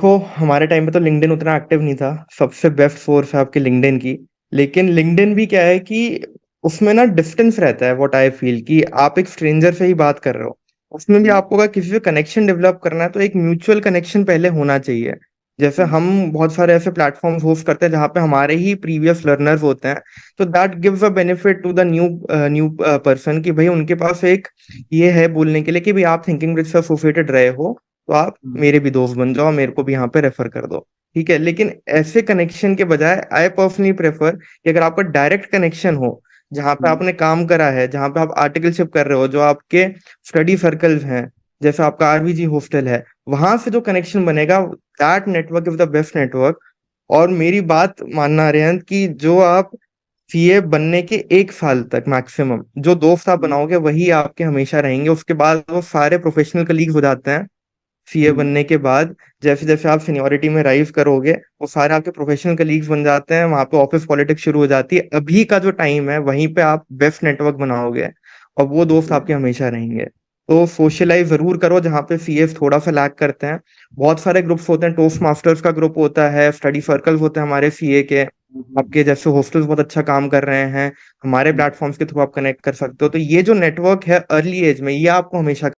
देखो हमारे टाइम पे तो लिंकडिन उतना एक्टिव नहीं था सबसे बेस्ट सोर्स है आपके लिंकडिन की लेकिन लिंकडिन भी क्या है कि उसमें ना डिस्टेंस रहता है वॉट आई फील कि आप एक स्ट्रेंजर से ही बात कर रहे हो उसमें भी आपको अगर किसी से कनेक्शन डेवलप करना है तो एक म्यूचुअल कनेक्शन पहले होना चाहिए जैसे हम्म। हम बहुत सारे ऐसे प्लेटफॉर्म्स होस्ट करते हैं जहाँ पे हमारे ही प्रीवियस लर्नर्स होते हैं तो that gives a benefit to the new new person कि भाई उनके पास एक ये है बोलने के लिए कि भाई आप थिंकिंग ब्रिज से एसोसिएटेड रहे हो तो आप हम्म। मेरे भी दोस्त बन जाओ मेरे को भी यहाँ पे रेफर कर दो ठीक है लेकिन ऐसे कनेक्शन के बजाय आई पर्सनली प्रेफर कि अगर आपका डायरेक्ट कनेक्शन हो जहाँ पे हम्म। आपने काम करा है जहाँ पे आप आर्टिकलशिप कर रहे हो जो आपके स्टडी सर्कल्स हैं जैसे आपका आरबीजी हॉस्टल है वहां से जो कनेक्शन बनेगा that network is the best network और मेरी बात मानना रेहन कि जो आप सीए बनने के एक साल तक मैक्सिमम जो दोस्त आप हम्म। बनाओगे वही आपके हमेशा रहेंगे उसके बाद वो सारे प्रोफेशनल कलीग हो जाते हैं सीए बनने के बाद जैसे जैसे आप सीनियोरिटी में राइज करोगे वो सारे आपके प्रोफेशनल कलीग्स बन जाते हैं वहां पे ऑफिस पॉलिटिक्स शुरू हो जाती है अभी का जो टाइम है वहीं पे आप बेस्ट नेटवर्क बनाओगे और वो दोस्त आपके हमेशा रहेंगे तो सोशलाइज जरूर करो जहाँ पे सी थोड़ा सा लैक करते हैं बहुत सारे ग्रुप्स होते हैं टोस्ट मास्टर्स का ग्रुप होता है स्टडी सर्कल्स होते हैं हमारे सी के हम्म। आपके जैसे हॉस्टल्स बहुत अच्छा काम कर रहे हैं हमारे प्लेटफॉर्म्स हम्म। के थ्रू आप कनेक्ट कर सकते हो तो ये जो नेटवर्क है अर्ली एज में ये आपको हमेशा